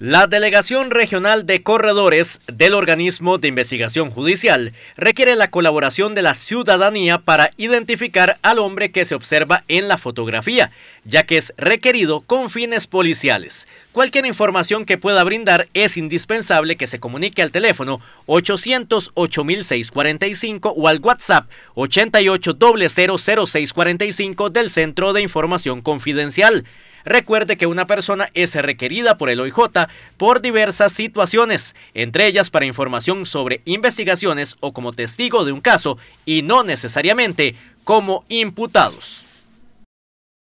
La Delegación Regional de Corredores del Organismo de Investigación Judicial requiere la colaboración de la ciudadanía para identificar al hombre que se observa en la fotografía, ya que es requerido con fines policiales. Cualquier información que pueda brindar es indispensable que se comunique al teléfono 808 o al WhatsApp 88 del Centro de Información Confidencial. Recuerde que una persona es requerida por el OIJ por diversas situaciones, entre ellas para información sobre investigaciones o como testigo de un caso y no necesariamente como imputados.